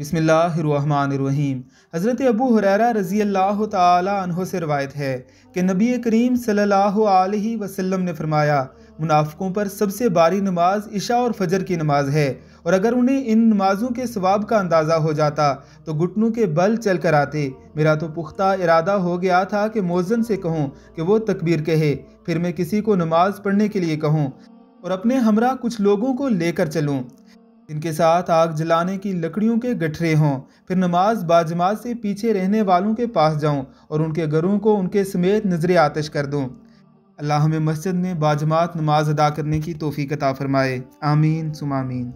बसमीम हज़रत अबू हुररा रज़ी अल्लाह तहों से रवायत है कि नबी करीम सल्लल्लाहु अलैहि वसल्लम ने फरमाया मुनाफिकों पर सबसे बारी नमाज इशा और फजर की नमाज है और अगर उन्हें इन नमाजों के सवाब का अंदाज़ा हो जाता तो घुटनों के बल चल कर आते मेरा तो पुख्ता इरादा हो गया था कि मोजन से कहूँ कि वो तकबीर कहे फिर मैं किसी को नमाज पढ़ने के लिए कहूँ और अपने हमरा कुछ लोगों को लेकर चलूँ इनके साथ आग जलाने की लकड़ियों के गठरे हों फिर नमाज बाजमात से पीछे रहने वालों के पास जाऊं और उनके घरों को उनके समेत नजर आतश कर दूं अल्लाह हमें मस्जिद में बाजमात नमाज अदा करने की तोफ़ी कता फ़रमाए आमीन सुमामीन